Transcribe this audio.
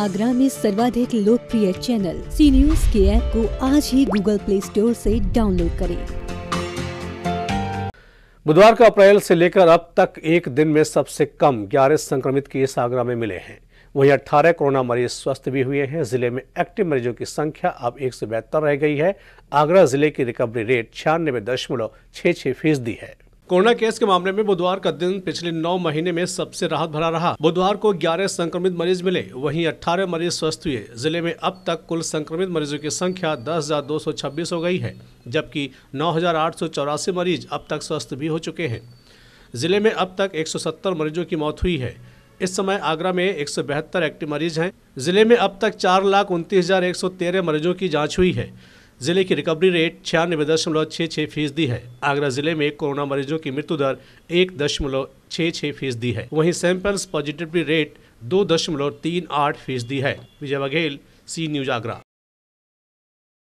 आगरा में सर्वाधिक लोकप्रिय चैनल सी न्यूज के ऐप को आज ही गूगल प्ले स्टोर से डाउनलोड करें बुधवार को अप्रैल से लेकर अब तक एक दिन में सबसे कम ग्यारह संक्रमित केस आगरा में मिले हैं वहीं अठारह कोरोना मरीज स्वस्थ भी हुए हैं जिले में एक्टिव मरीजों की संख्या अब एक सौ बहत्तर रह गई है आगरा जिले की रिकवरी रेट छियानबे दशमलव छः छह फीसदी है कोरोना केस के मामले में बुधवार का दिन पिछले नौ महीने में सबसे राहत भरा रहा बुधवार को 11 संक्रमित मरीज मिले वहीं 18 मरीज स्वस्थ हुए जिले में अब तक कुल संक्रमित मरीजों की संख्या दस हो गई है जबकि नौ मरीज अब तक स्वस्थ भी हो चुके हैं जिले में अब तक 170 मरीजों की मौत हुई है इस समय आगरा में एक एक्टिव मरीज हैं जिले में अब तक चार लाख उनतीस हजार एक सौ तेरह मरीजों की जाँच हुई है जिले की रिकवरी रेट छियानबे दशमलव छः छः फीसदी है आगरा जिले में कोरोना मरीजों की मृत्यु दर एक दशमलव छः छः फीसदी है वहीं सैंपल्स पॉजिटिविटी रेट दो दशमलव तीन आठ फीसदी है विजय बघेल सी न्यूज आगरा